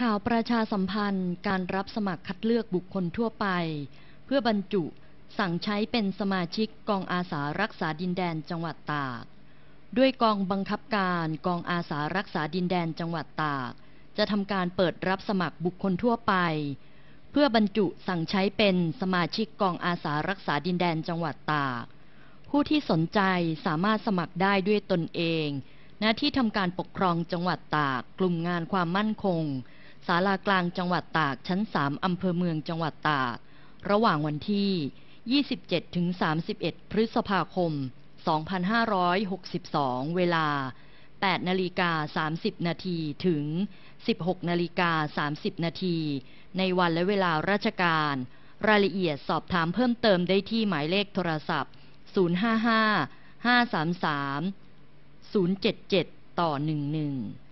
ข่าวประชาสัมพันธ์การรับสมัครคัดเลือกบุคคลทั่วไป เพื่อบรรจุสั่งใช้เป็นสมาชิกกองอาสารักษาดินแดนจังหวัดตาก ด้วยกองบังคับการกองอาสารักษาดินแดนจังหวัดตาก จะทำการเปิดรับสมัครบุคคลทั่วไป เพื่อบรรจุสั่งใช้เป็นสมาชิกกองอาสารักษาดินแดนจังหวัดตาก ผู้ที่สนใจสามารถสมัครได้ด้วยตนเองณที่ทำการปกครองจังหวัดตาก กลุ่มงานความมั่นคงศาลากลางจังหวัดตาก ชั้น 3 อำเภอเมืองจังหวัดตาก ระหว่างวันที่ 27-31 พฤษภาคม 2562 เวลา8นาฬิกา30นาทีถึง 16นาฬิกา30นาที ในวันและเวลาราชการ รายละเอียดสอบถามเพิ่มเติมได้ที่หมายเลขโทรศัพท์ 055 533 077 ต่อ 11